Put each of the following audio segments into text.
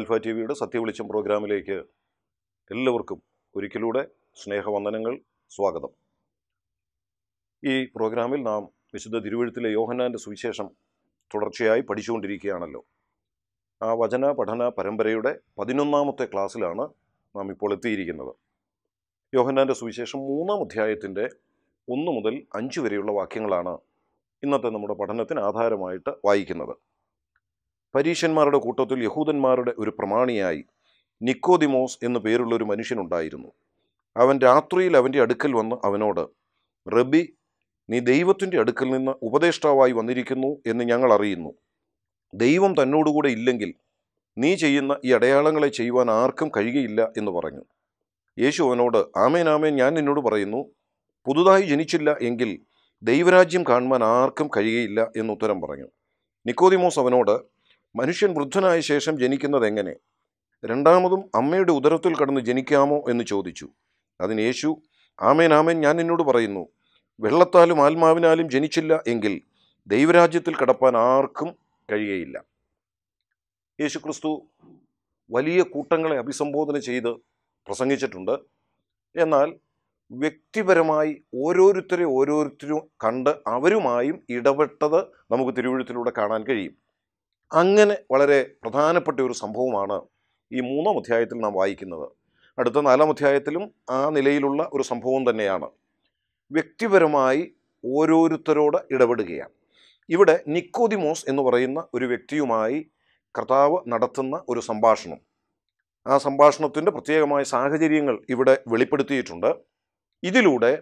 alpha T വിയുടെ സത്യവെളിച്ചം പ്രോഗ്രാമിലേക്ക് എല്ലാവർക്കും ഒരിക്കലൂടെ സ്നേഹവന്ദനങ്ങൾ സ്വാഗതം ഈ പ്രോഗ്രാമിൽ നാം വിശുദ്ധ തിരുവഴുത്തിലെ യോഹന്നാൻ്റെ സുവിശേഷം തുടർച്ചയായി പഠിച്ചുകൊണ്ടിരിക്കുകയാണല്ലോ ആ വചന പഠന പരമ്പരയുടെ പതിനൊന്നാമത്തെ ക്ലാസ്സിലാണ് നാം ഇപ്പോൾ എത്തിയിരിക്കുന്നത് യോഹന്നാൻ്റെ സുവിശേഷം മൂന്നാം അധ്യായത്തിൻ്റെ ഒന്ന് മുതൽ അഞ്ച് വരെയുള്ള വാക്യങ്ങളാണ് ഇന്നത്തെ നമ്മുടെ പഠനത്തിന് ആധാരമായിട്ട് വായിക്കുന്നത് പരീശന്മാരുടെ കൂട്ടത്തിൽ യഹൂദന്മാരുടെ ഒരു പ്രമാണിയായി നിക്കോദിമോസ് എന്നു പേരുള്ള ഒരു മനുഷ്യനുണ്ടായിരുന്നു അവൻ രാത്രിയിൽ അവൻ്റെ അടുക്കൽ വന്ന് അവനോട് റബി നീ ദൈവത്തിൻ്റെ അടുക്കൽ നിന്ന് ഉപദേഷ്ടാവായി വന്നിരിക്കുന്നു എന്ന് ഞങ്ങൾ അറിയുന്നു ദൈവം തന്നോടുകൂടെ ഇല്ലെങ്കിൽ നീ ചെയ്യുന്ന ഈ അടയാളങ്ങളെ ചെയ്യുവാൻ ആർക്കും കഴിയുകയില്ല എന്ന് പറഞ്ഞു യേശു അവനോട് ആമേൻ ആമേൻ ഞാൻ നിന്നോട് പറയുന്നു പുതുതായി ജനിച്ചില്ല എങ്കിൽ ദൈവരാജ്യം കാണുവാൻ ആർക്കും കഴിയുകയില്ല എന്ന് ഉത്തരം പറഞ്ഞു നിക്കോദിമോസ് അവനോട് മനുഷ്യൻ വൃദ്ധനായ ശേഷം ജനിക്കുന്നത് എങ്ങനെ രണ്ടാമതും അമ്മയുടെ ഉദരത്തിൽ കടന്ന് ജനിക്കാമോ എന്ന് ചോദിച്ചു അതിന് യേശു ആമേൻ ആമേൻ ഞാൻ നിന്നോട് പറയുന്നു വെള്ളത്താലും ആത്മാവിനാലും ജനിച്ചില്ല എങ്കിൽ ദൈവരാജ്യത്തിൽ കടപ്പാൻ ആർക്കും കഴിയയില്ല യേശുക്രിസ്തു വലിയ കൂട്ടങ്ങളെ അഭിസംബോധന ചെയ്ത് പ്രസംഗിച്ചിട്ടുണ്ട് എന്നാൽ വ്യക്തിപരമായി ഓരോരുത്തരെ ഓരോരുത്തരും കണ്ട് അവരുമായും ഇടപെട്ടത് നമുക്ക് തിരുവഴുത്തിലൂടെ കാണാൻ കഴിയും അങ്ങനെ വളരെ പ്രധാനപ്പെട്ട ഒരു സംഭവമാണ് ഈ മൂന്നാം അധ്യായത്തിൽ നാം വായിക്കുന്നത് അടുത്ത നാലാം അധ്യായത്തിലും ആ നിലയിലുള്ള ഒരു സംഭവം തന്നെയാണ് വ്യക്തിപരമായി ഓരോരുത്തരോട് ഇടപെടുകയാണ് ഇവിടെ നിക്കോദിമോസ് എന്ന് പറയുന്ന ഒരു വ്യക്തിയുമായി കർത്താവ് നടത്തുന്ന ഒരു സംഭാഷണം ആ സംഭാഷണത്തിൻ്റെ പ്രത്യേകമായ സാഹചര്യങ്ങൾ ഇവിടെ വെളിപ്പെടുത്തിയിട്ടുണ്ട് ഇതിലൂടെ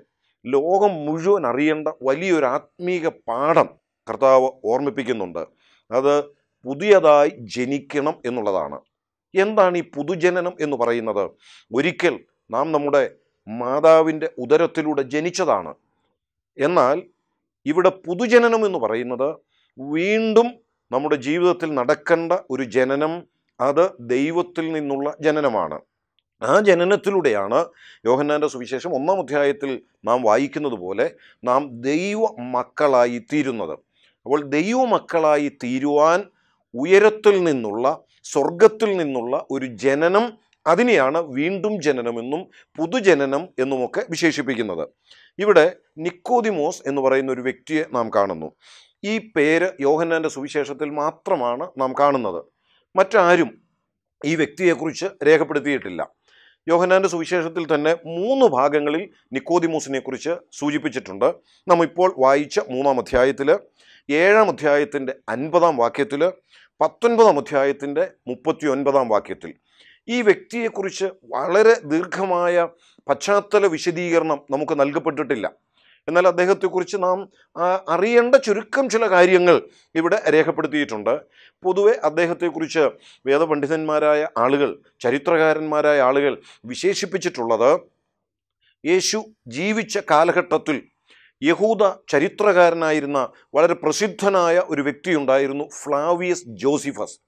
ലോകം മുഴുവൻ അറിയേണ്ട വലിയൊരു ആത്മീക പാഠം കർത്താവ് ഓർമ്മിപ്പിക്കുന്നുണ്ട് അത് പുതിയതായി ജനിക്കണം എന്നുള്ളതാണ് എന്താണ് ഈ പുതുജനനം എന്ന് പറയുന്നത് ഒരിക്കൽ നാം നമ്മുടെ മാതാവിൻ്റെ ഉദരത്തിലൂടെ ജനിച്ചതാണ് എന്നാൽ ഇവിടെ പുതുജനനം എന്ന് പറയുന്നത് വീണ്ടും നമ്മുടെ ജീവിതത്തിൽ നടക്കേണ്ട ഒരു ജനനം അത് ദൈവത്തിൽ നിന്നുള്ള ജനനമാണ് ആ ജനനത്തിലൂടെയാണ് യോഹന്നാൻ്റെ സുവിശേഷം ഒന്നാം അധ്യായത്തിൽ നാം വായിക്കുന്നത് പോലെ നാം ദൈവ മക്കളായി തീരുന്നത് അപ്പോൾ ദൈവ മക്കളായി തീരുവാൻ ഉയരത്തിൽ നിന്നുള്ള സ്വർഗത്തിൽ നിന്നുള്ള ഒരു ജനനം അതിനെയാണ് വീണ്ടും ജനനമെന്നും പുതുജനനം എന്നുമൊക്കെ വിശേഷിപ്പിക്കുന്നത് ഇവിടെ നിക്കോതിമോസ് എന്ന് പറയുന്ന ഒരു വ്യക്തിയെ നാം കാണുന്നു ഈ പേര് യോഹന്നാൻ്റെ സുവിശേഷത്തിൽ മാത്രമാണ് നാം കാണുന്നത് മറ്റാരും ഈ വ്യക്തിയെക്കുറിച്ച് രേഖപ്പെടുത്തിയിട്ടില്ല യോഹന്നാൻ്റെ സുവിശേഷത്തിൽ തന്നെ മൂന്ന് ഭാഗങ്ങളിൽ നിക്കോതിമോസിനെക്കുറിച്ച് സൂചിപ്പിച്ചിട്ടുണ്ട് നാം ഇപ്പോൾ വായിച്ച മൂന്നാം അധ്യായത്തിൽ ഏഴാം അധ്യായത്തിൻ്റെ അൻപതാം വാക്യത്തിൽ പത്തൊൻപതാം അധ്യായത്തിൻ്റെ മുപ്പത്തി ഒൻപതാം വാക്യത്തിൽ ഈ വ്യക്തിയെക്കുറിച്ച് വളരെ ദീർഘമായ പശ്ചാത്തല വിശദീകരണം നമുക്ക് നൽകപ്പെട്ടിട്ടില്ല എന്നാൽ അദ്ദേഹത്തെക്കുറിച്ച് നാം അറിയേണ്ട ചുരുക്കം ചില കാര്യങ്ങൾ ഇവിടെ രേഖപ്പെടുത്തിയിട്ടുണ്ട് പൊതുവെ അദ്ദേഹത്തെക്കുറിച്ച് വേദപണ്ഡിതന്മാരായ ആളുകൾ ചരിത്രകാരന്മാരായ ആളുകൾ വിശേഷിപ്പിച്ചിട്ടുള്ളത് യേശു ജീവിച്ച കാലഘട്ടത്തിൽ യഹൂദ ചരിത്രകാരനായിരുന്ന വളരെ പ്രസിദ്ധനായ ഒരു വ്യക്തിയുണ്ടായിരുന്നു ഫ്ലാവിയസ് ജോസിഫസ്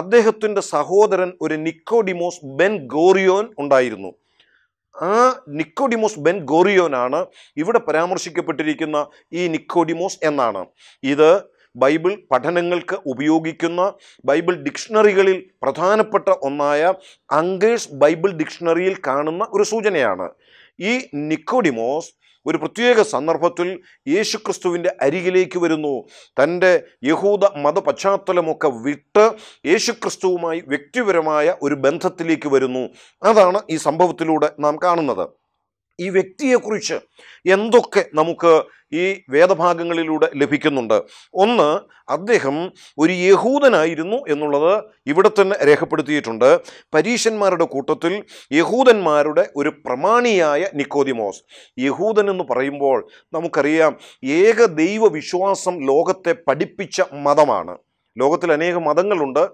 അദ്ദേഹത്തിൻ്റെ സഹോദരൻ ഒരു നിക്കോഡിമോസ് ബെൻ ഗോറിയോൻ ഉണ്ടായിരുന്നു ആ നിക്കോഡിമോസ് ബെൻ ഗോറിയോനാണ് ഇവിടെ പരാമർശിക്കപ്പെട്ടിരിക്കുന്ന ഈ നിക്കോഡിമോസ് എന്നാണ് ഇത് ബൈബിൾ പഠനങ്ങൾക്ക് ഉപയോഗിക്കുന്ന ബൈബിൾ ഡിക്ഷണറികളിൽ പ്രധാനപ്പെട്ട ഒന്നായ അങ്കേഴ്സ് ബൈബിൾ ഡിക്ഷണറിയിൽ കാണുന്ന ഒരു സൂചനയാണ് ഈ നിക്കോഡിമോസ് ഒരു പ്രത്യേക സന്ദർഭത്തിൽ യേശുക്രിസ്തുവിൻ്റെ അരികിലേക്ക് വരുന്നു തൻ്റെ യഹൂദ മത പശ്ചാത്തലമൊക്കെ വിട്ട് യേശുക്രിസ്തുവുമായി വ്യക്തിപരമായ ഒരു ബന്ധത്തിലേക്ക് വരുന്നു അതാണ് ഈ സംഭവത്തിലൂടെ നാം കാണുന്നത് ഈ വ്യക്തിയെക്കുറിച്ച് എന്തൊക്കെ നമുക്ക് ഈ വേദഭാഗങ്ങളിലൂടെ ലഭിക്കുന്നുണ്ട് ഒന്ന് അദ്ദേഹം ഒരു യഹൂദനായിരുന്നു എന്നുള്ളത് ഇവിടെ തന്നെ രേഖപ്പെടുത്തിയിട്ടുണ്ട് പരീശന്മാരുടെ കൂട്ടത്തിൽ യഹൂദന്മാരുടെ ഒരു പ്രമാണിയായ നിക്കോദിമോസ് യഹൂദൻ എന്ന് പറയുമ്പോൾ നമുക്കറിയാം ഏക ദൈവ വിശ്വാസം ലോകത്തെ പഠിപ്പിച്ച മതമാണ് ലോകത്തിൽ അനേക മതങ്ങളുണ്ട്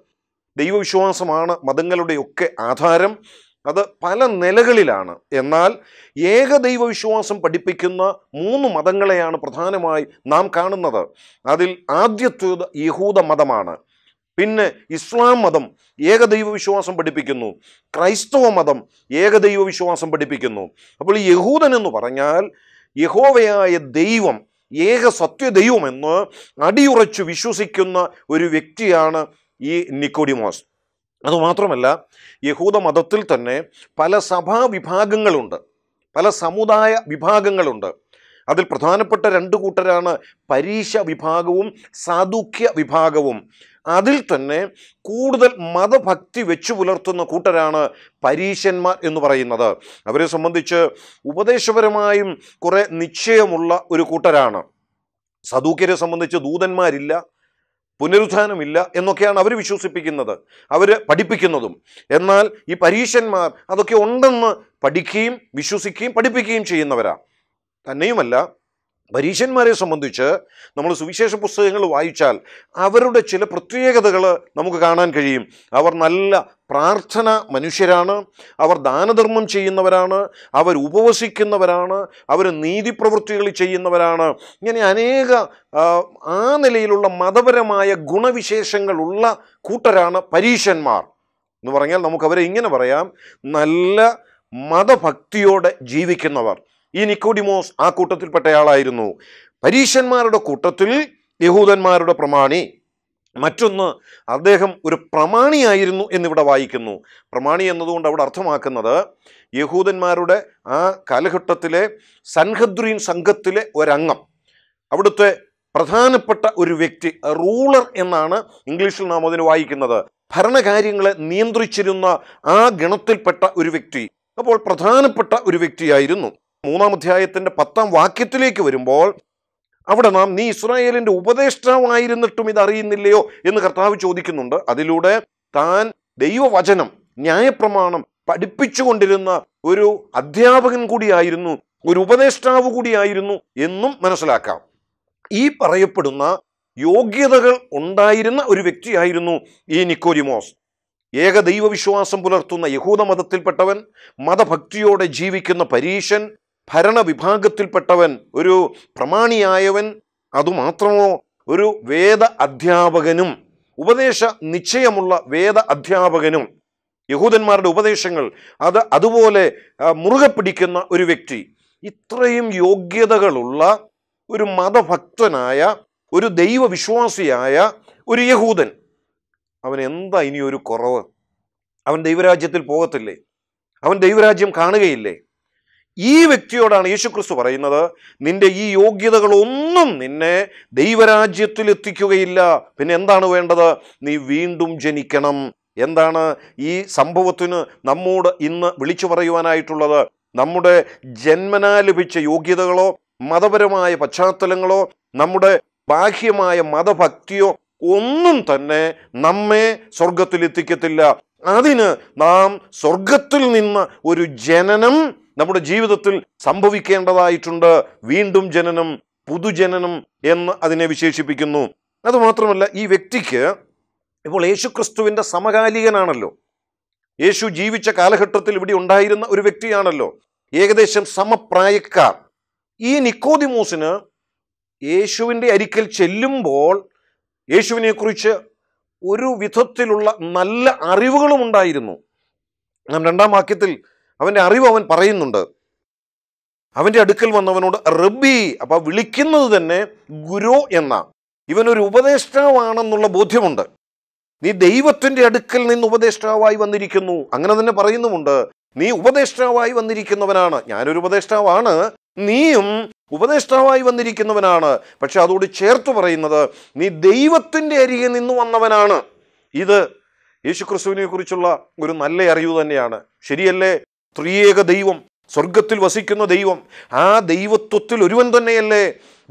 ദൈവവിശ്വാസമാണ് മതങ്ങളുടെയൊക്കെ ആധാരം അത് പല നിലകളിലാണ് എന്നാൽ ഏകദൈവ വിശ്വാസം പഠിപ്പിക്കുന്ന മൂന്ന് മതങ്ങളെയാണ് പ്രധാനമായി നാം കാണുന്നത് അതിൽ ആദ്യത്തേത് യഹൂദ മതമാണ് പിന്നെ ഇസ്ലാം മതം ഏകദൈവ വിശ്വാസം പഠിപ്പിക്കുന്നു ക്രൈസ്തവ മതം ഏകദൈവ വിശ്വാസം പഠിപ്പിക്കുന്നു അപ്പോൾ ഈ യഹൂദൻ എന്ന് പറഞ്ഞാൽ യഹോവയായ ദൈവം ഏക സത്യദൈവമെന്ന് അടിയുറച്ചു വിശ്വസിക്കുന്ന ഒരു വ്യക്തിയാണ് ഈ നിക്കോഡിമോസ് അതുമാത്രമല്ല യഹൂദ മതത്തിൽ തന്നെ പല സഭാ വിഭാഗങ്ങളുണ്ട് പല സമുദായ വിഭാഗങ്ങളുണ്ട് അതിൽ പ്രധാനപ്പെട്ട രണ്ട് കൂട്ടരാണ് പരീക്ഷ വിഭാഗവും സാധുഖ്യ വിഭാഗവും അതിൽ തന്നെ കൂടുതൽ മതഭക്തി വെച്ചു പുലർത്തുന്ന കൂട്ടരാണ് പരീശന്മാർ എന്ന് പറയുന്നത് അവരെ സംബന്ധിച്ച് ഉപദേശപരമായും കുറേ നിശ്ചയമുള്ള ഒരു കൂട്ടരാണ് സദൂക്കരെ സംബന്ധിച്ച് ദൂതന്മാരില്ല പുനരുത്ഥാനമില്ല എന്നൊക്കെയാണ് അവർ വിശ്വസിപ്പിക്കുന്നത് അവർ പഠിപ്പിക്കുന്നതും എന്നാൽ ഈ പരീക്ഷന്മാർ അതൊക്കെ ഉണ്ടെന്ന് പഠിക്കുകയും വിശ്വസിക്കുകയും പഠിപ്പിക്കുകയും ചെയ്യുന്നവരാ തന്നെയുമല്ല പരീശന്മാരെ സംബന്ധിച്ച് നമ്മൾ സുവിശേഷ പുസ്തകങ്ങൾ വായിച്ചാൽ അവരുടെ ചില പ്രത്യേകതകൾ നമുക്ക് കാണാൻ കഴിയും അവർ നല്ല പ്രാർത്ഥന മനുഷ്യരാണ് അവർ ദാനധർമ്മം ചെയ്യുന്നവരാണ് അവർ ഉപവസിക്കുന്നവരാണ് അവർ നീതിപ്രവൃത്തികൾ ചെയ്യുന്നവരാണ് ഇങ്ങനെ അനേക ആ നിലയിലുള്ള മതപരമായ ഗുണവിശേഷങ്ങളുള്ള കൂട്ടരാണ് പരീശന്മാർ എന്ന് പറഞ്ഞാൽ നമുക്കവരെ ഇങ്ങനെ പറയാം നല്ല മതഭക്തിയോടെ ജീവിക്കുന്നവർ ഈ നിക്കോഡിമോസ് ആ കൂട്ടത്തിൽപ്പെട്ടയാളായിരുന്നു പരീഷന്മാരുടെ കൂട്ടത്തിൽ യഹൂദന്മാരുടെ പ്രമാണി മറ്റൊന്ന് അദ്ദേഹം ഒരു പ്രമാണിയായിരുന്നു എന്നിവിടെ വായിക്കുന്നു പ്രമാണി എന്നതുകൊണ്ട് അവിടെ അർത്ഥമാക്കുന്നത് യഹൂദന്മാരുടെ ആ കാലഘട്ടത്തിലെ സൻഹദ്രീൻ സംഘത്തിലെ ഒരംഗം അവിടുത്തെ പ്രധാനപ്പെട്ട ഒരു വ്യക്തി റൂളർ എന്നാണ് ഇംഗ്ലീഷിൽ നാം അതിന് വായിക്കുന്നത് ഭരണകാര്യങ്ങളെ നിയന്ത്രിച്ചിരുന്ന ആ ഗണത്തിൽപ്പെട്ട ഒരു വ്യക്തി അപ്പോൾ പ്രധാനപ്പെട്ട ഒരു വ്യക്തിയായിരുന്നു മൂന്നാം അധ്യായത്തിൻ്റെ പത്താം വാക്യത്തിലേക്ക് വരുമ്പോൾ അവിടെ നാം നീ ഇസ്രായേലിൻ്റെ ഉപദേഷ്ടാവായിരുന്നിട്ടും ഇത് അറിയുന്നില്ലയോ എന്ന് കർത്താവ് ചോദിക്കുന്നുണ്ട് അതിലൂടെ താൻ ദൈവവചനം ന്യായപ്രമാണം പഠിപ്പിച്ചുകൊണ്ടിരുന്ന ഒരു അധ്യാപകൻ കൂടിയായിരുന്നു ഒരു ഉപദേഷ്ടാവ് കൂടിയായിരുന്നു എന്നും മനസ്സിലാക്കാം ഈ പറയപ്പെടുന്ന യോഗ്യതകൾ ഉണ്ടായിരുന്ന ഒരു വ്യക്തിയായിരുന്നു ഈ നിക്കോരിമോസ് ഏക ദൈവവിശ്വാസം പുലർത്തുന്ന യഹൂദ മതത്തിൽപ്പെട്ടവൻ മതഭക്തിയോടെ ജീവിക്കുന്ന പരീശൻ ഭരണവിഭാഗത്തിൽപ്പെട്ടവൻ ഒരു പ്രമാണിയായവൻ അതുമാത്രമോ ഒരു വേദ അധ്യാപകനും ഉപദേശ നിശ്ചയമുള്ള വേദ അധ്യാപകനും യഹൂദന്മാരുടെ ഉപദേശങ്ങൾ അത് അതുപോലെ മുറുകെ പിടിക്കുന്ന ഒരു വ്യക്തി ഇത്രയും യോഗ്യതകളുള്ള ഒരു മതഭക്തനായ ഒരു ദൈവവിശ്വാസിയായ ഒരു യഹൂദൻ അവൻ എന്താ ഇനി ഒരു കുറവ് അവൻ ദൈവരാജ്യത്തിൽ പോകത്തില്ലേ അവൻ ദൈവരാജ്യം കാണുകയില്ലേ ഈ വ്യക്തിയോടാണ് യേശുക്രിസ്തു പറയുന്നത് നിന്റെ ഈ യോഗ്യതകളൊന്നും നിന്നെ ദൈവരാജ്യത്തിൽ എത്തിക്കുകയില്ല പിന്നെ എന്താണ് വേണ്ടത് നീ വീണ്ടും ജനിക്കണം എന്താണ് ഈ സംഭവത്തിന് നമ്മോട് ഇന്ന് വിളിച്ചു പറയുവാനായിട്ടുള്ളത് നമ്മുടെ ജന്മനാ ലഭിച്ച യോഗ്യതകളോ മതപരമായ പശ്ചാത്തലങ്ങളോ നമ്മുടെ ബാഹ്യമായ മതഭക്തിയോ ഒന്നും തന്നെ നമ്മെ സ്വർഗത്തിൽ എത്തിക്കത്തില്ല അതിന് നാം സ്വർഗത്തിൽ നിന്ന് ഒരു ജനനം നമ്മുടെ ജീവിതത്തിൽ സംഭവിക്കേണ്ടതായിട്ടുണ്ട് വീണ്ടും ജനനം പുതുജനനം എന്ന് അതിനെ വിശേഷിപ്പിക്കുന്നു അതുമാത്രമല്ല ഈ വ്യക്തിക്ക് ഇപ്പോൾ ക്രിസ്തുവിൻ്റെ സമകാലികനാണല്ലോ യേശു ജീവിച്ച കാലഘട്ടത്തിൽ ഇവിടെ ഉണ്ടായിരുന്ന ഒരു വ്യക്തിയാണല്ലോ ഏകദേശം സമപ്രായക്കാർ ഈ നിക്കോദിമോസിന് യേശുവിൻ്റെ അരിക്കൽ ചെല്ലുമ്പോൾ യേശുവിനെക്കുറിച്ച് ഒരു വിധത്തിലുള്ള നല്ല അറിവുകളും ഉണ്ടായിരുന്നു നാം രണ്ടാം വാക്യത്തിൽ അവൻ്റെ അറിവ് അവൻ പറയുന്നുണ്ട് അവൻ്റെ അടുക്കൽ വന്നവനോട് റബ്ബി അപ്പോൾ വിളിക്കുന്നത് തന്നെ ഗുരു എന്ന ഇവനൊരു ഉപദേഷ്ടാവാണെന്നുള്ള ബോധ്യമുണ്ട് നീ ദൈവത്തിൻ്റെ അടുക്കൽ നിന്ന് ഉപദേഷ്ടാവായി വന്നിരിക്കുന്നു അങ്ങനെ തന്നെ പറയുന്നുമുണ്ട് നീ ഉപദേഷ്ടാവായി വന്നിരിക്കുന്നവനാണ് ഞാനൊരു ഉപദേഷ്ടാവാണ് നീയും ഉപദേഷ്ടാവായി വന്നിരിക്കുന്നവനാണ് പക്ഷെ അതോട് ചേർത്ത് പറയുന്നത് നീ ദൈവത്തിൻ്റെ അരികെ നിന്ന് വന്നവനാണ് ഇത് യേശുക്രിസ്തുവിനെ കുറിച്ചുള്ള ഒരു നല്ല അറിവ് തന്നെയാണ് ശരിയല്ലേ ത്രിയേക ദൈവം സ്വർഗത്തിൽ വസിക്കുന്ന ദൈവം ആ ദൈവത്വത്തിൽ ഒരുവൻ തന്നെയല്ലേ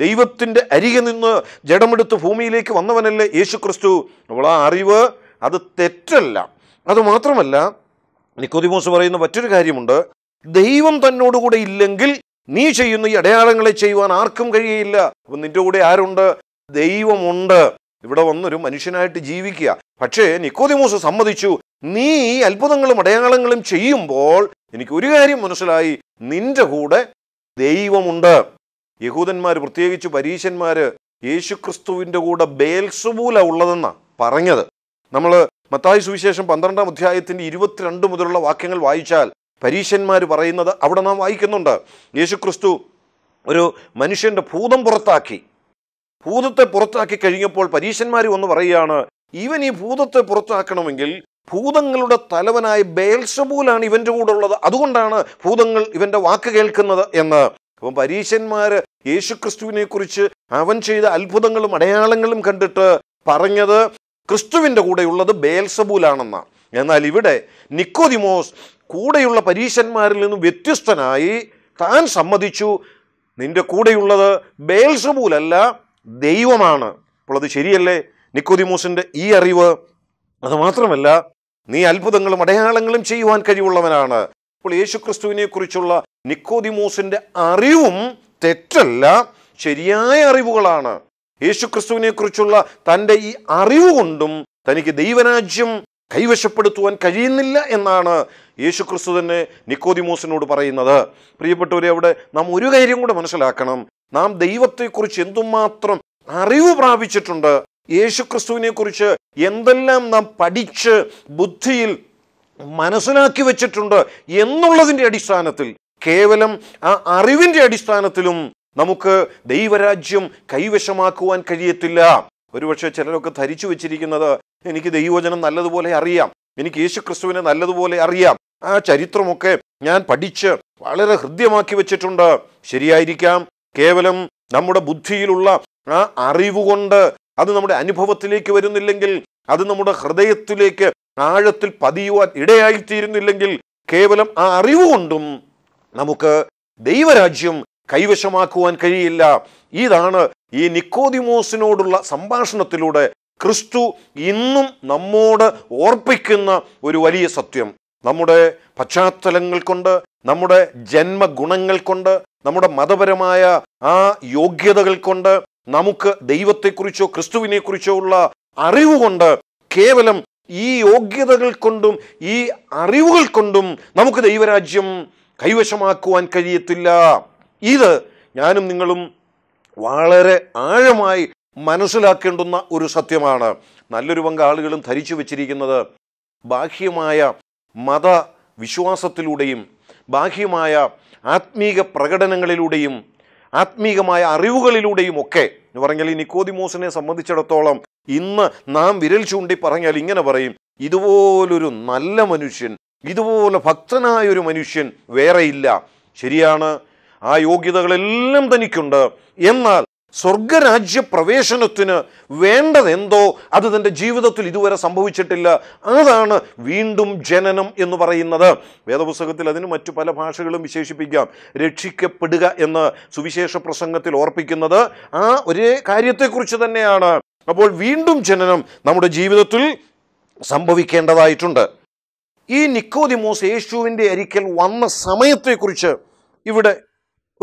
ദൈവത്തിൻ്റെ അരികെ നിന്ന് ജഡമെടുത്ത് ഭൂമിയിലേക്ക് വന്നവനല്ലേ യേശു ക്രിസ്തു അപ്പോൾ അറിവ് അത് തെറ്റല്ല അത് മാത്രമല്ല നിക്കോതിമോസ് പറയുന്ന മറ്റൊരു കാര്യമുണ്ട് ദൈവം തന്നോടുകൂടെ ഇല്ലെങ്കിൽ നീ ചെയ്യുന്ന ഈ അടയാളങ്ങളെ ചെയ്യുവാൻ ആർക്കും കഴിയയില്ല അപ്പം നിൻ്റെ കൂടെ ആരുണ്ട് ദൈവമുണ്ട് ഇവിടെ വന്നൊരു മനുഷ്യനായിട്ട് ജീവിക്കുക പക്ഷേ നിക്കോതിമൂസ് സമ്മതിച്ചു നീ ഈ അത്ഭുതങ്ങളും അടയാളങ്ങളും ചെയ്യുമ്പോൾ എനിക്ക് ഒരു കാര്യം മനസ്സിലായി നിന്റെ കൂടെ ദൈവമുണ്ട് യഹൂദന്മാർ പ്രത്യേകിച്ച് പരീശന്മാർ യേശുക്രിസ്തുവിൻ്റെ കൂടെ ബേൽസുബൂല ഉള്ളതെന്നാണ് പറഞ്ഞത് നമ്മൾ മത്തായി സുവിശേഷം പന്ത്രണ്ടാം അധ്യായത്തിൻ്റെ ഇരുപത്തിരണ്ട് മുതലുള്ള വാക്യങ്ങൾ വായിച്ചാൽ പരീശന്മാർ പറയുന്നത് അവിടെ നാം വായിക്കുന്നുണ്ട് യേശുക്രിസ്തു ഒരു മനുഷ്യൻ്റെ ഭൂതം പുറത്താക്കി ഭൂതത്തെ പുറത്താക്കി കഴിഞ്ഞപ്പോൾ പരീശന്മാർ ഒന്ന് പറയുകയാണ് ഇവൻ ഈ ഭൂതത്തെ പുറത്താക്കണമെങ്കിൽ ഭൂതങ്ങളുടെ തലവനായ ബേൽഷബൂലാണ് ഇവൻ്റെ കൂടെ ഉള്ളത് അതുകൊണ്ടാണ് ഭൂതങ്ങൾ ഇവൻ്റെ വാക്ക് കേൾക്കുന്നത് എന്ന് അപ്പം പരീശന്മാർ യേശുക്രിസ്തുവിനെക്കുറിച്ച് കുറിച്ച് അവൻ ചെയ്ത അത്ഭുതങ്ങളും അടയാളങ്ങളും കണ്ടിട്ട് പറഞ്ഞത് ക്രിസ്തുവിൻ്റെ കൂടെയുള്ളത് ബേൽസബൂലാണെന്നാണ് എന്നാൽ ഇവിടെ നിക്കോദിമോസ് കൂടെയുള്ള പരീശന്മാരിൽ നിന്ന് വ്യത്യസ്തനായി താൻ സമ്മതിച്ചു നിന്റെ കൂടെയുള്ളത് ബേൽസബൂലല്ല ദൈവമാണ് അപ്പോൾ അത് ശരിയല്ലേ നിക്കോദിമോസിൻ്റെ ഈ അറിവ് അതുമാത്രമല്ല നീ അത്ഭുതങ്ങളും അടയാളങ്ങളും ചെയ്യുവാൻ കഴിവുള്ളവനാണ് അപ്പോൾ യേശുക്രിസ്തുവിനെ കുറിച്ചുള്ള നിക്കോദിമോസിൻ്റെ അറിവും തെറ്റല്ല ശരിയായ അറിവുകളാണ് യേശുക്രിസ്തുവിനെ കുറിച്ചുള്ള തൻ്റെ ഈ അറിവ് കൊണ്ടും തനിക്ക് ദൈവരാജ്യം കൈവശപ്പെടുത്തുവാൻ കഴിയുന്നില്ല എന്നാണ് യേശുക്രിസ്തു തന്നെ നിക്കോദിമോസിനോട് പറയുന്നത് പ്രിയപ്പെട്ടവരെ അവിടെ നാം ഒരു കാര്യം കൂടെ മനസ്സിലാക്കണം നാം ദൈവത്തെക്കുറിച്ച് എന്തുമാത്രം അറിവ് പ്രാപിച്ചിട്ടുണ്ട് കുറിച്ച് എന്തെല്ലാം നാം പഠിച്ച് ബുദ്ധിയിൽ മനസ്സിലാക്കി വെച്ചിട്ടുണ്ട് എന്നുള്ളതിൻ്റെ അടിസ്ഥാനത്തിൽ കേവലം ആ അറിവിൻ്റെ അടിസ്ഥാനത്തിലും നമുക്ക് ദൈവരാജ്യം കൈവശമാക്കുവാൻ കഴിയത്തില്ല ഒരുപക്ഷെ ചിലരൊക്കെ ധരിച്ചു വെച്ചിരിക്കുന്നത് എനിക്ക് ദൈവവചനം നല്ലതുപോലെ അറിയാം എനിക്ക് ക്രിസ്തുവിനെ നല്ലതുപോലെ അറിയാം ആ ചരിത്രമൊക്കെ ഞാൻ പഠിച്ച് വളരെ ഹൃദ്യമാക്കി വെച്ചിട്ടുണ്ട് ശരിയായിരിക്കാം കേവലം നമ്മുടെ ബുദ്ധിയിലുള്ള ആ അറിവുകൊണ്ട് അത് നമ്മുടെ അനുഭവത്തിലേക്ക് വരുന്നില്ലെങ്കിൽ അത് നമ്മുടെ ഹൃദയത്തിലേക്ക് ആഴത്തിൽ പതിയുവാൻ ഇടയായിത്തീരുന്നില്ലെങ്കിൽ കേവലം ആ അറിവുകൊണ്ടും നമുക്ക് ദൈവരാജ്യം കൈവശമാക്കുവാൻ കഴിയില്ല ഇതാണ് ഈ നിക്കോതിമോസിനോടുള്ള സംഭാഷണത്തിലൂടെ ക്രിസ്തു ഇന്നും നമ്മോട് ഓർപ്പിക്കുന്ന ഒരു വലിയ സത്യം നമ്മുടെ പശ്ചാത്തലങ്ങൾ കൊണ്ട് നമ്മുടെ ജന്മഗുണങ്ങൾ കൊണ്ട് നമ്മുടെ മതപരമായ ആ യോഗ്യതകൾ കൊണ്ട് നമുക്ക് ദൈവത്തെക്കുറിച്ചോ ക്രിസ്തുവിനെക്കുറിച്ചോ ഉള്ള അറിവ് കൊണ്ട് കേവലം ഈ യോഗ്യതകൾ കൊണ്ടും ഈ അറിവുകൾ കൊണ്ടും നമുക്ക് ദൈവരാജ്യം കൈവശമാക്കുവാൻ കഴിയത്തില്ല ഇത് ഞാനും നിങ്ങളും വളരെ ആഴമായി മനസ്സിലാക്കേണ്ടുന്ന ഒരു സത്യമാണ് നല്ലൊരു പങ്ക് ആളുകളും ധരിച്ചു വച്ചിരിക്കുന്നത് ബാഹ്യമായ മത വിശ്വാസത്തിലൂടെയും ബാഹ്യമായ ആത്മീക പ്രകടനങ്ങളിലൂടെയും ആത്മീകമായ അറിവുകളിലൂടെയും ഒക്കെ എന്ന് പറഞ്ഞാൽ ഈ നിക്കോതിമോസിനെ സംബന്ധിച്ചിടത്തോളം ഇന്ന് നാം വിരൽ ചൂണ്ടി പറഞ്ഞാൽ ഇങ്ങനെ പറയും ഇതുപോലൊരു നല്ല മനുഷ്യൻ ഇതുപോലെ ഭക്തനായൊരു മനുഷ്യൻ വേറെയില്ല ശരിയാണ് ആ യോഗ്യതകളെല്ലാം തനിക്കുണ്ട് എന്നാൽ സ്വർഗരാജ്യ പ്രവേശനത്തിന് വേണ്ടതെന്തോ അത് തൻ്റെ ജീവിതത്തിൽ ഇതുവരെ സംഭവിച്ചിട്ടില്ല അതാണ് വീണ്ടും ജനനം എന്ന് പറയുന്നത് വേദപുസ്തകത്തിൽ അതിന് മറ്റു പല ഭാഷകളും വിശേഷിപ്പിക്കാം രക്ഷിക്കപ്പെടുക എന്ന് സുവിശേഷ പ്രസംഗത്തിൽ ഓർപ്പിക്കുന്നത് ആ ഒരേ കാര്യത്തെക്കുറിച്ച് തന്നെയാണ് അപ്പോൾ വീണ്ടും ജനനം നമ്മുടെ ജീവിതത്തിൽ സംഭവിക്കേണ്ടതായിട്ടുണ്ട് ഈ നിക്കോദിമോസ് യേശുവിൻ്റെ അരിക്കൽ വന്ന സമയത്തെക്കുറിച്ച് ഇവിടെ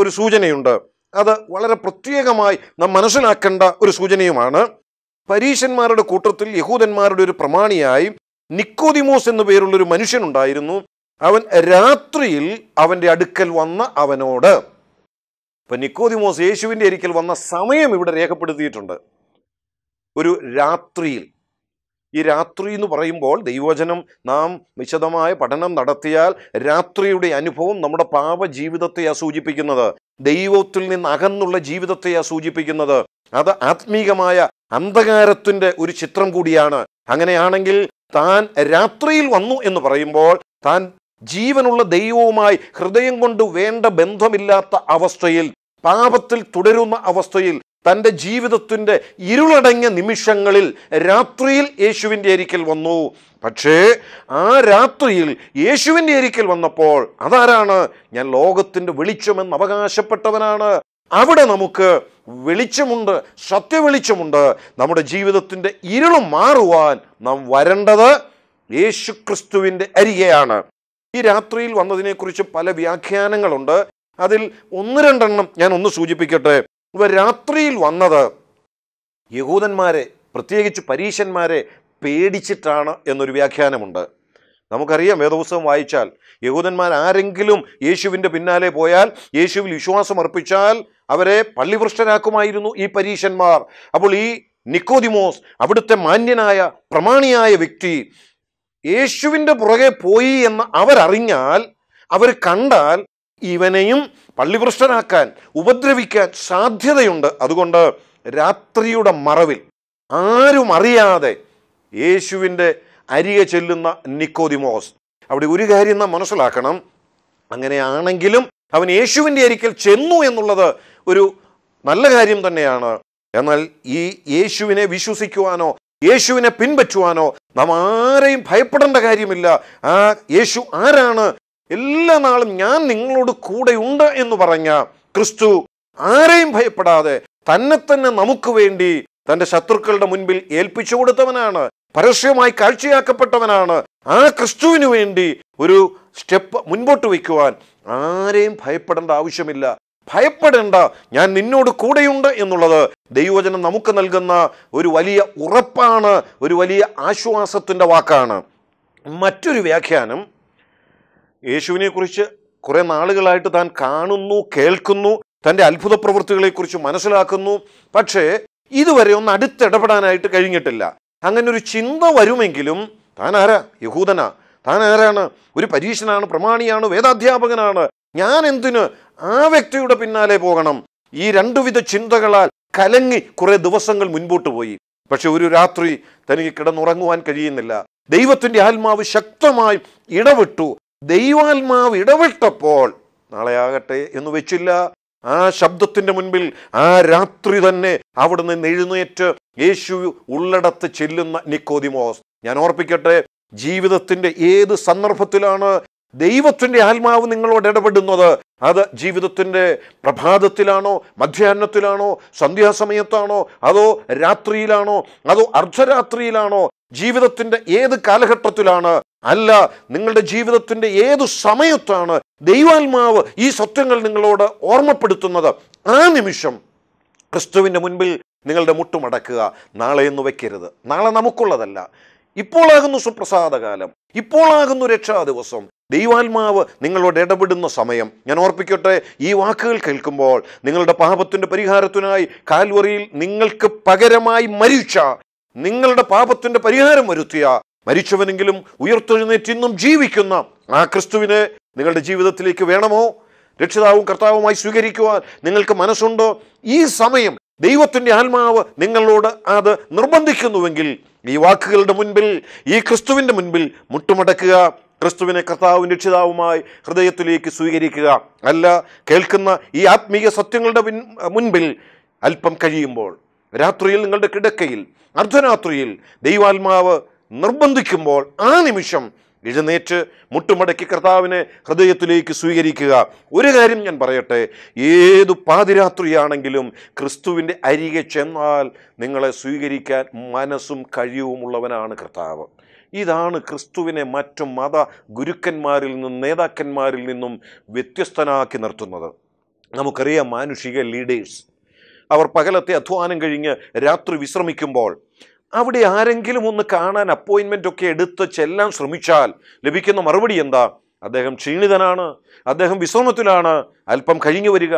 ഒരു സൂചനയുണ്ട് അത് വളരെ പ്രത്യേകമായി നാം മനസ്സിലാക്കേണ്ട ഒരു സൂചനയുമാണ് പരീശന്മാരുടെ കൂട്ടത്തിൽ യഹൂദന്മാരുടെ ഒരു പ്രമാണിയായി നിക്കോദിമോസ് എന്നു പേരുള്ളൊരു മനുഷ്യനുണ്ടായിരുന്നു അവൻ രാത്രിയിൽ അവൻ്റെ അടുക്കൽ വന്ന അവനോട് ഇപ്പം നിക്കോദിമോസ് യേശുവിൻ്റെ അരിക്കൽ വന്ന സമയം ഇവിടെ രേഖപ്പെടുത്തിയിട്ടുണ്ട് ഒരു രാത്രിയിൽ ഈ രാത്രി എന്ന് പറയുമ്പോൾ ദൈവചനം നാം വിശദമായ പഠനം നടത്തിയാൽ രാത്രിയുടെ അനുഭവം നമ്മുടെ പാപ ജീവിതത്തെയാണ് സൂചിപ്പിക്കുന്നത് ദൈവത്തിൽ നിന്ന് അകന്നുള്ള ജീവിതത്തെയാണ് സൂചിപ്പിക്കുന്നത് അത് ആത്മീകമായ അന്ധകാരത്തിൻ്റെ ഒരു ചിത്രം കൂടിയാണ് അങ്ങനെയാണെങ്കിൽ താൻ രാത്രിയിൽ വന്നു എന്ന് പറയുമ്പോൾ താൻ ജീവനുള്ള ദൈവവുമായി ഹൃദയം കൊണ്ട് വേണ്ട ബന്ധമില്ലാത്ത അവസ്ഥയിൽ പാപത്തിൽ തുടരുന്ന അവസ്ഥയിൽ തൻ്റെ ജീവിതത്തിൻ്റെ ഇരുളടങ്ങിയ നിമിഷങ്ങളിൽ രാത്രിയിൽ യേശുവിൻ്റെ അരിക്കൽ വന്നു പക്ഷേ ആ രാത്രിയിൽ യേശുവിൻ്റെ അരിക്കൽ വന്നപ്പോൾ അതാരാണ് ഞാൻ ലോകത്തിൻ്റെ വെളിച്ചമെന്ന് അവകാശപ്പെട്ടവനാണ് അവിടെ നമുക്ക് വെളിച്ചമുണ്ട് സത്യവെളിച്ചമുണ്ട് നമ്മുടെ ജീവിതത്തിൻ്റെ ഇരുളും മാറുവാൻ നാം വരേണ്ടത് യേശു ക്രിസ്തുവിൻ്റെ അരികെയാണ് ഈ രാത്രിയിൽ വന്നതിനെക്കുറിച്ച് പല വ്യാഖ്യാനങ്ങളുണ്ട് അതിൽ ഒന്ന് രണ്ടെണ്ണം ഞാൻ ഒന്ന് സൂചിപ്പിക്കട്ടെ ഇവ രാത്രിയിൽ വന്നത് യഹൂദന്മാരെ പ്രത്യേകിച്ച് പരീശന്മാരെ പേടിച്ചിട്ടാണ് എന്നൊരു വ്യാഖ്യാനമുണ്ട് നമുക്കറിയാം വേദപുസ്തകം വായിച്ചാൽ യഹൂദന്മാർ ആരെങ്കിലും യേശുവിൻ്റെ പിന്നാലെ പോയാൽ യേശുവിൽ വിശ്വാസം അർപ്പിച്ചാൽ അവരെ പള്ളിവൃഷ്ടരാക്കുമായിരുന്നു ഈ പരീശന്മാർ അപ്പോൾ ഈ നിക്കോദിമോസ് അവിടുത്തെ മാന്യനായ പ്രമാണിയായ വ്യക്തി യേശുവിൻ്റെ പുറകെ പോയി എന്ന് അവരറിഞ്ഞാൽ അവർ കണ്ടാൽ ഇവനെയും പള്ളിഭ്രഷ്ടനാക്കാൻ ഉപദ്രവിക്കാൻ സാധ്യതയുണ്ട് അതുകൊണ്ട് രാത്രിയുടെ മറവിൽ ആരും അറിയാതെ യേശുവിൻ്റെ അരികെ ചെല്ലുന്ന നിക്കോതിമോസ് അവിടെ ഒരു കാര്യം നാം മനസ്സിലാക്കണം അങ്ങനെയാണെങ്കിലും അവൻ യേശുവിൻ്റെ അരിക്കൽ ചെന്നു എന്നുള്ളത് ഒരു നല്ല കാര്യം തന്നെയാണ് എന്നാൽ ഈ യേശുവിനെ വിശ്വസിക്കുവാനോ യേശുവിനെ പിൻപറ്റുവാനോ നാം ആരെയും ഭയപ്പെടേണ്ട കാര്യമില്ല ആ യേശു ആരാണ് എല്ലാ നാളും ഞാൻ നിങ്ങളോട് കൂടെയുണ്ട് എന്ന് പറഞ്ഞ ക്രിസ്തു ആരെയും ഭയപ്പെടാതെ തന്നെ തന്നെ നമുക്ക് വേണ്ടി തൻ്റെ ശത്രുക്കളുടെ മുൻപിൽ ഏൽപ്പിച്ചു കൊടുത്തവനാണ് പരസ്യമായി കാഴ്ചയാക്കപ്പെട്ടവനാണ് ആ ക്രിസ്തുവിന് വേണ്ടി ഒരു സ്റ്റെപ്പ് മുൻപോട്ട് വയ്ക്കുവാൻ ആരെയും ഭയപ്പെടേണ്ട ആവശ്യമില്ല ഭയപ്പെടേണ്ട ഞാൻ നിന്നോട് കൂടെയുണ്ട് എന്നുള്ളത് ദൈവവചനം നമുക്ക് നൽകുന്ന ഒരു വലിയ ഉറപ്പാണ് ഒരു വലിയ ആശ്വാസത്തിൻ്റെ വാക്കാണ് മറ്റൊരു വ്യാഖ്യാനം യേശുവിനെക്കുറിച്ച് കുറേ നാളുകളായിട്ട് താൻ കാണുന്നു കേൾക്കുന്നു തൻ്റെ അത്ഭുത പ്രവൃത്തികളെക്കുറിച്ച് മനസ്സിലാക്കുന്നു പക്ഷേ ഇതുവരെ ഒന്ന് അടുത്തിടപെടാനായിട്ട് കഴിഞ്ഞിട്ടില്ല അങ്ങനെ ഒരു ചിന്ത വരുമെങ്കിലും താൻ ആരാ യഹൂദന താൻ ആരാണ് ഒരു പരീക്ഷനാണ് പ്രമാണിയാണ് വേദാധ്യാപകനാണ് ഞാൻ എന്തിന് ആ വ്യക്തിയുടെ പിന്നാലെ പോകണം ഈ രണ്ടുവിധ ചിന്തകളാൽ കലങ്ങി കുറേ ദിവസങ്ങൾ മുൻപോട്ട് പോയി പക്ഷെ ഒരു രാത്രി തനിക്ക് കിടന്നുറങ്ങുവാൻ കഴിയുന്നില്ല ദൈവത്തിൻ്റെ ആത്മാവ് ശക്തമായി ഇടവിട്ടു ദൈവാത്മാവ് ഇടപെട്ടപ്പോൾ നാളെ ആകട്ടെ എന്ന് വെച്ചില്ല ആ ശബ്ദത്തിൻ്റെ മുൻപിൽ ആ രാത്രി തന്നെ അവിടെ നിന്ന് എഴുന്നേറ്റ് യേശു ഉള്ളടത്ത് ചെല്ലുന്ന നിക്കോതിമോസ് ഞാൻ ഓർപ്പിക്കട്ടെ ജീവിതത്തിൻ്റെ ഏത് സന്ദർഭത്തിലാണ് ദൈവത്തിൻ്റെ ആത്മാവ് നിങ്ങളോട് ഇടപെടുന്നത് അത് ജീവിതത്തിൻ്റെ പ്രഭാതത്തിലാണോ മധ്യാഹ്നത്തിലാണോ സന്ധ്യാസമയത്താണോ അതോ രാത്രിയിലാണോ അതോ അർദ്ധരാത്രിയിലാണോ ജീവിതത്തിൻ്റെ ഏത് കാലഘട്ടത്തിലാണ് അല്ല നിങ്ങളുടെ ജീവിതത്തിൻ്റെ ഏത് സമയത്താണ് ദൈവാത്മാവ് ഈ സത്യങ്ങൾ നിങ്ങളോട് ഓർമ്മപ്പെടുത്തുന്നത് ആ നിമിഷം ക്രിസ്തുവിൻ്റെ മുൻപിൽ നിങ്ങളുടെ മുട്ടുമടക്കുക നാളെ എന്ന് വയ്ക്കരുത് നാളെ നമുക്കുള്ളതല്ല ഇപ്പോളാകുന്നു സുപ്രസാദകാലം ഇപ്പോളാകുന്നു രക്ഷാ ദിവസം ദൈവാത്മാവ് നിങ്ങളോട് ഇടപെടുന്ന സമയം ഞാൻ ഓർപ്പിക്കട്ടെ ഈ വാക്കുകൾ കേൾക്കുമ്പോൾ നിങ്ങളുടെ പാപത്തിൻ്റെ പരിഹാരത്തിനായി കാൽവറിയിൽ നിങ്ങൾക്ക് പകരമായി മരിച്ച നിങ്ങളുടെ പാപത്തിന്റെ പരിഹാരം വരുത്തിയ മരിച്ചവനെങ്കിലും ഉയർത്തെഴുന്നേറ്റ് ഇന്നും ജീവിക്കുന്ന ആ ക്രിസ്തുവിനെ നിങ്ങളുടെ ജീവിതത്തിലേക്ക് വേണമോ രക്ഷിതാവും കർത്താവുമായി സ്വീകരിക്കുവാൻ നിങ്ങൾക്ക് മനസ്സുണ്ടോ ഈ സമയം ദൈവത്തിൻ്റെ ആത്മാവ് നിങ്ങളോട് അത് നിർബന്ധിക്കുന്നുവെങ്കിൽ ഈ വാക്കുകളുടെ മുൻപിൽ ഈ ക്രിസ്തുവിൻ്റെ മുൻപിൽ മുട്ടുമടക്കുക ക്രിസ്തുവിനെ കർത്താവും രക്ഷിതാവുമായി ഹൃദയത്തിലേക്ക് സ്വീകരിക്കുക അല്ല കേൾക്കുന്ന ഈ ആത്മീയ സത്യങ്ങളുടെ മുൻപിൽ അല്പം കഴിയുമ്പോൾ രാത്രിയിൽ നിങ്ങളുടെ കിടക്കയിൽ അർദ്ധരാത്രിയിൽ ദൈവാത്മാവ് നിർബന്ധിക്കുമ്പോൾ ആ നിമിഷം എഴുന്നേറ്റ് മുട്ടുമടക്കി കർത്താവിനെ ഹൃദയത്തിലേക്ക് സ്വീകരിക്കുക ഒരു കാര്യം ഞാൻ പറയട്ടെ ഏതു പാതിരാത്രിയാണെങ്കിലും ക്രിസ്തുവിൻ്റെ അരികെ ചെന്നാൽ നിങ്ങളെ സ്വീകരിക്കാൻ മനസ്സും കഴിവുമുള്ളവനാണ് കർത്താവ് ഇതാണ് ക്രിസ്തുവിനെ മറ്റു മത ഗുരുക്കന്മാരിൽ നിന്നും നേതാക്കന്മാരിൽ നിന്നും വ്യത്യസ്തനാക്കി നിർത്തുന്നത് നമുക്കറിയാം മാനുഷിക ലീഡേഴ്സ് അവർ പകലത്തെ അധ്വാനം കഴിഞ്ഞ് രാത്രി വിശ്രമിക്കുമ്പോൾ അവിടെ ആരെങ്കിലും ഒന്ന് കാണാൻ അപ്പോയിൻമെൻ്റ് ഒക്കെ എടുത്ത് ചെല്ലാൻ ശ്രമിച്ചാൽ ലഭിക്കുന്ന മറുപടി എന്താ അദ്ദേഹം ക്ഷീണിതനാണ് അദ്ദേഹം വിശ്രമത്തിലാണ് അല്പം കഴിഞ്ഞു വരിക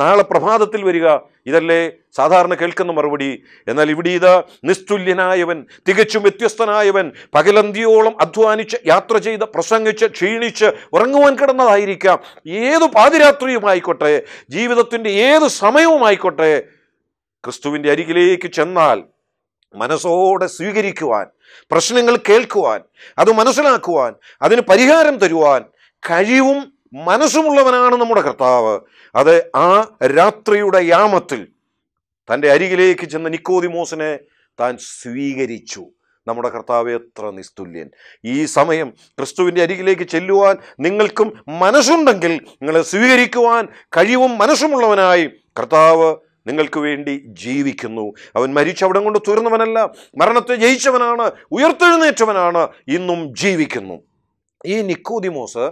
നാളെ പ്രഭാതത്തിൽ വരിക ഇതല്ലേ സാധാരണ കേൾക്കുന്ന മറുപടി എന്നാൽ ഇവിടെ ഇത് നിസ്തുല്യനായവൻ തികച്ചും വ്യത്യസ്തനായവൻ പകലന്തിയോളം അധ്വാനിച്ച് യാത്ര ചെയ്ത് പ്രസംഗിച്ച് ക്ഷീണിച്ച് ഉറങ്ങുവാൻ കിടന്നതായിരിക്കാം ഏത് പാതിരാത്രിയുമായിക്കോട്ടെ ജീവിതത്തിൻ്റെ ഏത് സമയവുമായിക്കോട്ടെ ക്രിസ്തുവിൻ്റെ അരികിലേക്ക് ചെന്നാൽ മനസ്സോടെ സ്വീകരിക്കുവാൻ പ്രശ്നങ്ങൾ കേൾക്കുവാൻ അത് മനസ്സിലാക്കുവാൻ അതിന് പരിഹാരം തരുവാൻ കഴിവും മനസ്സുമുള്ളവനാണ് നമ്മുടെ കർത്താവ് അത് ആ രാത്രിയുടെ യാമത്തിൽ തൻ്റെ അരികിലേക്ക് ചെന്ന നിക്കോതിമോസിനെ താൻ സ്വീകരിച്ചു നമ്മുടെ കർത്താവ് എത്ര നിസ്തുല്യൻ ഈ സമയം ക്രിസ്തുവിൻ്റെ അരികിലേക്ക് ചെല്ലുവാൻ നിങ്ങൾക്കും മനസ്സുണ്ടെങ്കിൽ നിങ്ങളെ സ്വീകരിക്കുവാൻ കഴിവും മനസ്സുമുള്ളവനായി കർത്താവ് നിങ്ങൾക്ക് വേണ്ടി ജീവിക്കുന്നു അവൻ മരിച്ചവിടം കൊണ്ട് തീർന്നവനല്ല മരണത്തെ ജയിച്ചവനാണ് ഉയർത്തെഴുന്നേറ്റവനാണ് ഇന്നും ജീവിക്കുന്നു ഈ നിക്കോദിമോസ്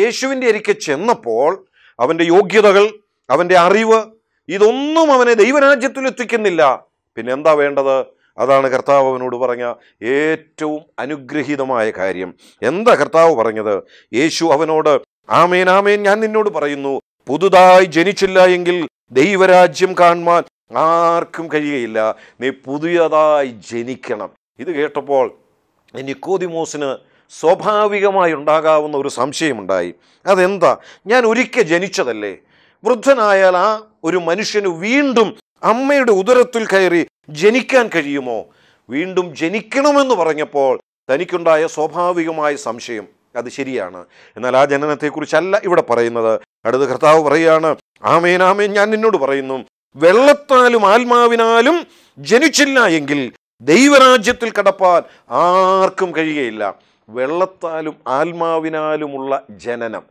യേശുവിൻ്റെ അരിക്ക് ചെന്നപ്പോൾ അവൻ്റെ യോഗ്യതകൾ അവൻ്റെ അറിവ് ഇതൊന്നും അവനെ ദൈവരാജ്യത്തിൽ എത്തിക്കുന്നില്ല പിന്നെ എന്താ വേണ്ടത് അതാണ് കർത്താവ് അവനോട് പറഞ്ഞ ഏറ്റവും അനുഗ്രഹീതമായ കാര്യം എന്താ കർത്താവ് പറഞ്ഞത് യേശു അവനോട് ആമേൻ ആമേൻ ഞാൻ നിന്നോട് പറയുന്നു പുതുതായി ജനിച്ചില്ല എങ്കിൽ ദൈവരാജ്യം കാണുവാൻ ആർക്കും കഴിയുകയില്ല നീ പുതിയതായി ജനിക്കണം ഇത് കേട്ടപ്പോൾ നിക്കോതിമോസിന് സ്വാഭാവികമായി ഉണ്ടാകാവുന്ന ഒരു സംശയമുണ്ടായി അതെന്താ ഞാൻ ഒരിക്കൽ ജനിച്ചതല്ലേ വൃദ്ധനായാൽ ആ ഒരു മനുഷ്യന് വീണ്ടും അമ്മയുടെ ഉദരത്തിൽ കയറി ജനിക്കാൻ കഴിയുമോ വീണ്ടും ജനിക്കണമെന്ന് പറഞ്ഞപ്പോൾ തനിക്കുണ്ടായ സ്വാഭാവികമായ സംശയം അത് ശരിയാണ് എന്നാൽ ആ ജനനത്തെക്കുറിച്ചല്ല ഇവിടെ പറയുന്നത് അടുത്ത കർത്താവ് പറയുകയാണ് ആമേൻ ആമേൻ ഞാൻ നിന്നോട് പറയുന്നു വെള്ളത്താലും ആത്മാവിനാലും ജനിച്ചില്ല എങ്കിൽ ദൈവരാജ്യത്തിൽ കടപ്പാൻ ആർക്കും കഴിയുകയില്ല വെള്ളത്താലും ആത്മാവിനാലുമുള്ള ജനനം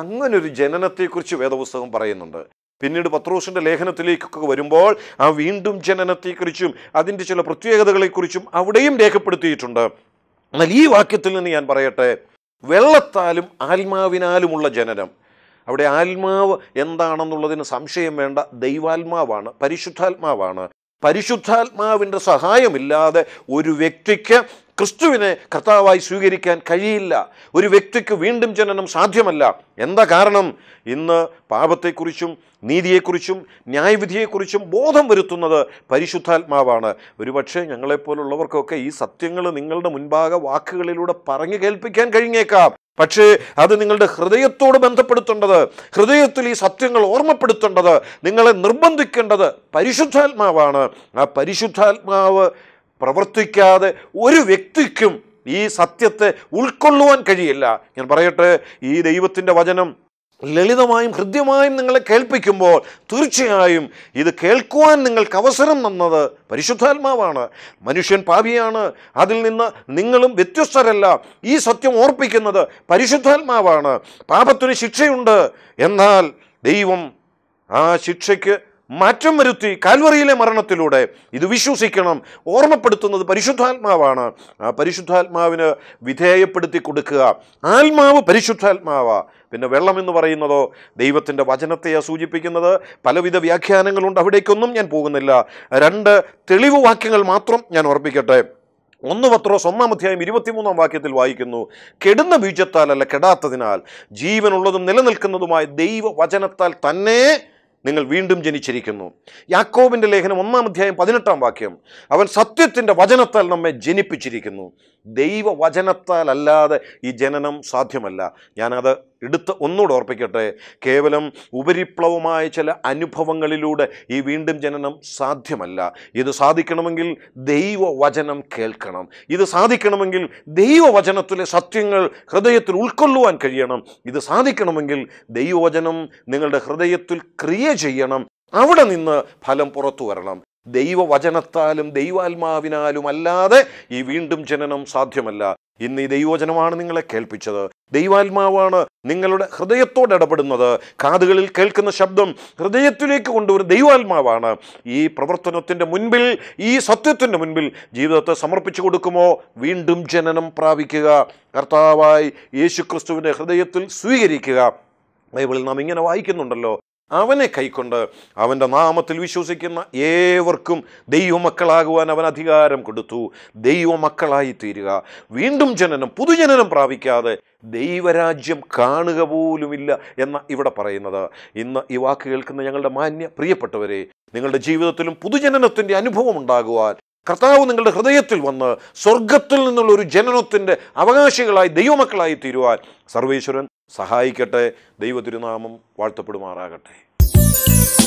അങ്ങനൊരു ജനനത്തെക്കുറിച്ച് വേദപുസ്തകം പറയുന്നുണ്ട് പിന്നീട് പത്രോസിൻ്റെ ലേഖനത്തിലേക്കൊക്കെ വരുമ്പോൾ ആ വീണ്ടും ജനനത്തെക്കുറിച്ചും അതിൻ്റെ ചില പ്രത്യേകതകളെക്കുറിച്ചും അവിടെയും രേഖപ്പെടുത്തിയിട്ടുണ്ട് എന്നാൽ ഈ വാക്യത്തിൽ നിന്ന് ഞാൻ പറയട്ടെ വെള്ളത്താലും ആത്മാവിനാലുമുള്ള ജനനം അവിടെ ആത്മാവ് എന്താണെന്നുള്ളതിന് സംശയം വേണ്ട ദൈവാത്മാവാണ് പരിശുദ്ധാത്മാവാണ് പരിശുദ്ധാത്മാവിൻ്റെ സഹായമില്ലാതെ ഒരു വ്യക്തിക്ക് ക്രിസ്തുവിനെ കർത്താവായി സ്വീകരിക്കാൻ കഴിയില്ല ഒരു വ്യക്തിക്ക് വീണ്ടും ജനനം സാധ്യമല്ല എന്താ കാരണം ഇന്ന് പാപത്തെക്കുറിച്ചും നീതിയെക്കുറിച്ചും ന്യായവിധിയെക്കുറിച്ചും ബോധം വരുത്തുന്നത് പരിശുദ്ധാത്മാവാണ് ഒരുപക്ഷെ ഞങ്ങളെപ്പോലുള്ളവർക്കൊക്കെ ഈ സത്യങ്ങൾ നിങ്ങളുടെ മുൻപാകെ വാക്കുകളിലൂടെ പറഞ്ഞു കേൾപ്പിക്കാൻ കഴിഞ്ഞേക്കാം പക്ഷേ അത് നിങ്ങളുടെ ഹൃദയത്തോട് ബന്ധപ്പെടുത്തേണ്ടത് ഹൃദയത്തിൽ ഈ സത്യങ്ങൾ ഓർമ്മപ്പെടുത്തേണ്ടത് നിങ്ങളെ നിർബന്ധിക്കേണ്ടത് പരിശുദ്ധാത്മാവാണ് ആ പരിശുദ്ധാത്മാവ് പ്രവർത്തിക്കാതെ ഒരു വ്യക്തിക്കും ഈ സത്യത്തെ ഉൾക്കൊള്ളുവാൻ കഴിയില്ല ഞാൻ പറയട്ടെ ഈ ദൈവത്തിൻ്റെ വചനം ലളിതമായും ഹൃദ്യമായും നിങ്ങളെ കേൾപ്പിക്കുമ്പോൾ തീർച്ചയായും ഇത് കേൾക്കുവാൻ നിങ്ങൾക്ക് അവസരം തന്നത് പരിശുദ്ധാത്മാവാണ് മനുഷ്യൻ പാപിയാണ് അതിൽ നിന്ന് നിങ്ങളും വ്യത്യസ്തരല്ല ഈ സത്യം ഓർപ്പിക്കുന്നത് പരിശുദ്ധാത്മാവാണ് പാപത്തിന് ശിക്ഷയുണ്ട് എന്നാൽ ദൈവം ആ ശിക്ഷയ്ക്ക് മാറ്റം വരുത്തി കാൽവറിയിലെ മരണത്തിലൂടെ ഇത് വിശ്വസിക്കണം ഓർമ്മപ്പെടുത്തുന്നത് പരിശുദ്ധാത്മാവാണ് ആ പരിശുദ്ധാത്മാവിന് വിധേയപ്പെടുത്തി കൊടുക്കുക ആത്മാവ് പരിശുദ്ധാത്മാവ പിന്നെ വെള്ളം എന്ന് പറയുന്നതോ ദൈവത്തിൻ്റെ വചനത്തെയാണ് സൂചിപ്പിക്കുന്നത് പലവിധ വ്യാഖ്യാനങ്ങളുണ്ട് അവിടേക്കൊന്നും ഞാൻ പോകുന്നില്ല രണ്ട് തെളിവ് വാക്യങ്ങൾ മാത്രം ഞാൻ ഓർപ്പിക്കട്ടെ ഒന്ന് പത്രോസ് ഒന്നാം അധ്യായം ഇരുപത്തിമൂന്നാം വാക്യത്തിൽ വായിക്കുന്നു കെടുന്ന ബീജത്താലല്ല കെടാത്തതിനാൽ ജീവനുള്ളതും നിലനിൽക്കുന്നതുമായ ദൈവവചനത്താൽ തന്നെ നിങ്ങൾ വീണ്ടും ജനിച്ചിരിക്കുന്നു യാക്കോബിൻ്റെ ലേഖനം ഒന്നാം അധ്യായം പതിനെട്ടാം വാക്യം അവൻ സത്യത്തിൻ്റെ വചനത്താൽ നമ്മെ ജനിപ്പിച്ചിരിക്കുന്നു ദൈവവചനത്താൽ അല്ലാതെ ഈ ജനനം സാധ്യമല്ല ഞാനത് എടുത്ത് ഒന്നുകൂടെ ഓർപ്പിക്കട്ടെ കേവലം ഉപരിപ്ലവമായ ചില അനുഭവങ്ങളിലൂടെ ഈ വീണ്ടും ജനനം സാധ്യമല്ല ഇത് സാധിക്കണമെങ്കിൽ ദൈവവചനം കേൾക്കണം ഇത് സാധിക്കണമെങ്കിൽ ദൈവവചനത്തിലെ സത്യങ്ങൾ ഹൃദയത്തിൽ ഉൾക്കൊള്ളുവാൻ കഴിയണം ഇത് സാധിക്കണമെങ്കിൽ ദൈവവചനം നിങ്ങളുടെ ഹൃദയത്തിൽ ക്രിയ ചെയ്യണം അവിടെ നിന്ന് ഫലം പുറത്തു വരണം ദൈവവചനത്താലും ദൈവാത്മാവിനാലും അല്ലാതെ ഈ വീണ്ടും ജനനം സാധ്യമല്ല ഇന്ന് ഈ ദൈവവചനമാണ് നിങ്ങളെ കേൾപ്പിച്ചത് ദൈവാത്മാവാണ് നിങ്ങളുടെ ഹൃദയത്തോട് ഇടപെടുന്നത് കാതുകളിൽ കേൾക്കുന്ന ശബ്ദം ഹൃദയത്തിലേക്ക് കൊണ്ടുവരുന്ന ദൈവാത്മാവാണ് ഈ പ്രവർത്തനത്തിൻ്റെ മുൻപിൽ ഈ സത്യത്തിൻ്റെ മുൻപിൽ ജീവിതത്തെ സമർപ്പിച്ചു കൊടുക്കുമോ വീണ്ടും ജനനം പ്രാപിക്കുക കർത്താവായി യേശുക്രിസ്തുവിൻ്റെ ഹൃദയത്തിൽ സ്വീകരിക്കുക ബൈബിളിൽ നാം ഇങ്ങനെ വായിക്കുന്നുണ്ടല്ലോ അവനെ കൈക്കൊണ്ട് അവൻ്റെ നാമത്തിൽ വിശ്വസിക്കുന്ന ഏവർക്കും ദൈവമക്കളാകുവാൻ അവൻ അധികാരം കൊടുത്തു ദൈവമക്കളായി തീരുക വീണ്ടും ജനനം പുതുജനനം പ്രാപിക്കാതെ ദൈവരാജ്യം കാണുക പോലുമില്ല എന്ന ഇവിടെ പറയുന്നത് ഇന്ന് ഈ വാക്ക് കേൾക്കുന്ന ഞങ്ങളുടെ മാന്യ പ്രിയപ്പെട്ടവരെ നിങ്ങളുടെ ജീവിതത്തിലും പുതുജനനത്തിൻ്റെ അനുഭവം ഉണ്ടാകുവാൻ കർത്താവ് നിങ്ങളുടെ ഹൃദയത്തിൽ വന്ന് സ്വർഗത്തിൽ നിന്നുള്ള ഒരു ജനനത്തിൻ്റെ അവകാശികളായി ദൈവമക്കളായി തീരുവാൻ സർവേശ്വരൻ സഹായിക്കട്ടെ ദൈവ തിരുനാമം വാഴ്ത്തപ്പെടുമാറാകട്ടെ